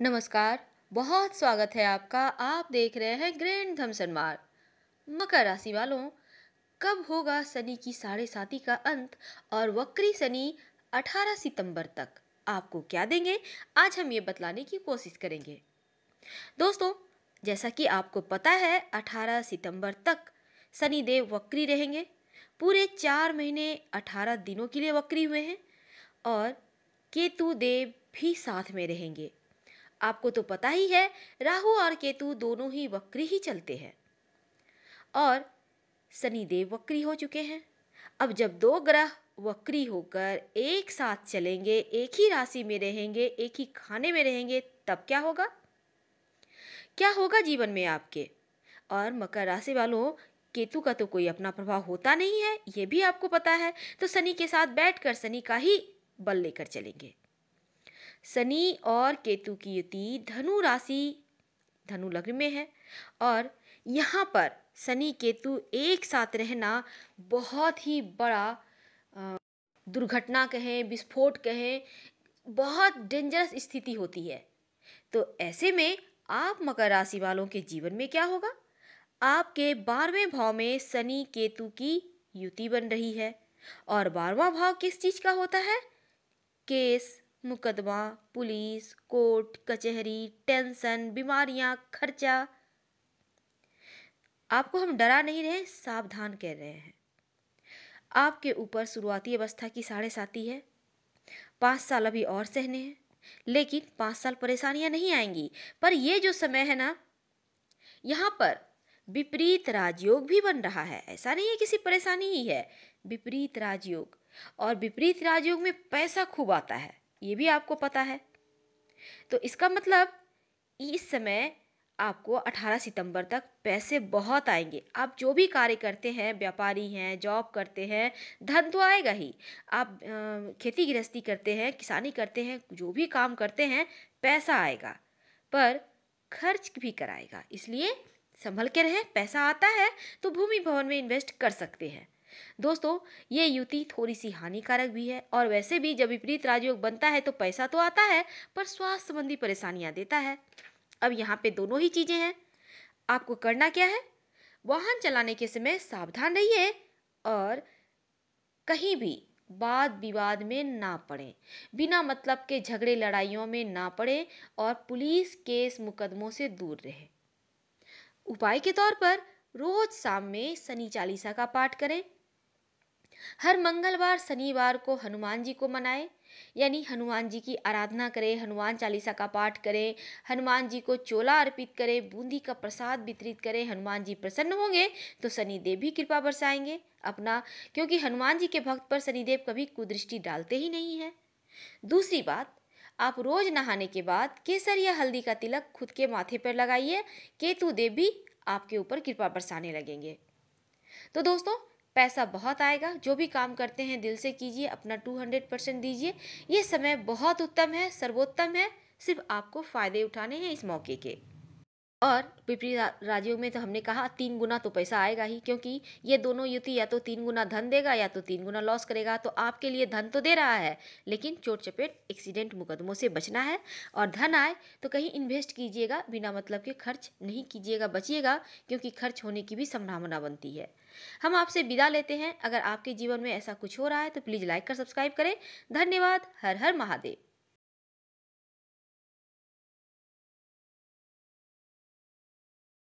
नमस्कार बहुत स्वागत है आपका आप देख रहे हैं ग्रैंड धमसनमार मकर राशि वालों कब होगा शनि की साढ़े साथी का अंत और वक्री शनि 18 सितंबर तक आपको क्या देंगे आज हम ये बतलाने की कोशिश करेंगे दोस्तों जैसा कि आपको पता है 18 सितंबर तक शनि देव वक्री रहेंगे पूरे चार महीने 18 दिनों के लिए वक्री हुए हैं और केतु देव भी साथ में रहेंगे आपको तो पता ही है राहु और केतु दोनों ही वक्री ही चलते हैं और शनिदेव वक्री हो चुके हैं अब जब दो ग्रह वक्री होकर एक साथ चलेंगे एक ही राशि में रहेंगे एक ही खाने में रहेंगे तब क्या होगा क्या होगा जीवन में आपके और मकर राशि वालों केतु का तो कोई अपना प्रभाव होता नहीं है ये भी आपको पता है तो शनि के साथ बैठकर शनि का ही बल लेकर चलेंगे शनि और केतु की युति धनु राशि धनु लग्न में है और यहाँ पर शनि केतु एक साथ रहना बहुत ही बड़ा दुर्घटना कहें विस्फोट कहें बहुत डेंजरस स्थिति होती है तो ऐसे में आप मकर राशि वालों के जीवन में क्या होगा आपके बारहवें भाव में शनि केतु की युति बन रही है और बारहवा भाव किस चीज का होता है केस मुकदमा पुलिस कोर्ट कचहरी टेंशन बीमारियां खर्चा आपको हम डरा नहीं रहे सावधान कह रहे हैं आपके ऊपर शुरुआती अवस्था की साढ़े साथी है पाँच साल अभी और सहने हैं लेकिन पाँच साल परेशानियां नहीं आएंगी पर यह जो समय है ना यहाँ पर विपरीत राजयोग भी बन रहा है ऐसा नहीं है किसी परेशानी ही है विपरीत राजयोग और विपरीत राजयोग में पैसा खूब आता है ये भी आपको पता है तो इसका मतलब इस समय आपको 18 सितंबर तक पैसे बहुत आएंगे आप जो भी कार्य करते हैं व्यापारी हैं जॉब करते हैं धन तो आएगा ही आप खेती गृहस्थी करते हैं किसानी करते हैं जो भी काम करते हैं पैसा आएगा पर खर्च भी कराएगा इसलिए संभल के रहें पैसा आता है तो भूमि भवन में इन्वेस्ट कर सकते हैं दोस्तों ये युति थोड़ी सी हानिकारक भी है और वैसे भी जब विपरीत राजयोग बनता है तो पैसा तो आता है पर स्वास्थ्य संबंधी परेशानियां देता है अब यहाँ पे दोनों ही चीज़ें हैं आपको करना क्या है वाहन चलाने के समय सावधान रहिए और कहीं भी वाद विवाद में ना पड़े बिना मतलब के झगड़े लड़ाइयों में ना पड़े और पुलिस केस मुकदमों से दूर रहे उपाय के तौर पर रोज शाम में शनि चालीसा का पाठ करें हर मंगलवार शनिवार को हनुमान जी को मनाएं यानी हनुमान जी की आराधना करें हनुमान चालीसा का पाठ करें हनुमान जी को चोला अर्पित करें बूंदी का प्रसाद वितरित करें हनुमान जी प्रसन्न होंगे तो शनिदेव भी कृपा बरसाएंगे अपना क्योंकि हनुमान जी के भक्त पर शनिदेव कभी कुदृष्टि डालते ही नहीं है दूसरी बात आप रोज नहाने के बाद केसर या हल्दी का तिलक खुद के माथे पर लगाइए केतु देव भी आपके ऊपर कृपा बरसाने लगेंगे तो दोस्तों पैसा बहुत आएगा जो भी काम करते हैं दिल से कीजिए अपना टू हंड्रेड परसेंट दीजिए ये समय बहुत उत्तम है सर्वोत्तम है सिर्फ आपको फ़ायदे उठाने हैं इस मौके के और विपरीत राजयोग में तो हमने कहा तीन गुना तो पैसा आएगा ही क्योंकि ये दोनों युति या तो तीन गुना धन देगा या तो तीन गुना लॉस करेगा तो आपके लिए धन तो दे रहा है लेकिन चोट चपेट एक्सीडेंट मुकदमों से बचना है और धन आए तो कहीं इन्वेस्ट कीजिएगा बिना मतलब के खर्च नहीं कीजिएगा बचिएगा क्योंकि खर्च होने की भी संभावना बनती है हम आपसे विदा लेते हैं अगर आपके जीवन में ऐसा कुछ हो रहा है तो प्लीज़ लाइक कर सब्सक्राइब करें धन्यवाद हर हर महादेव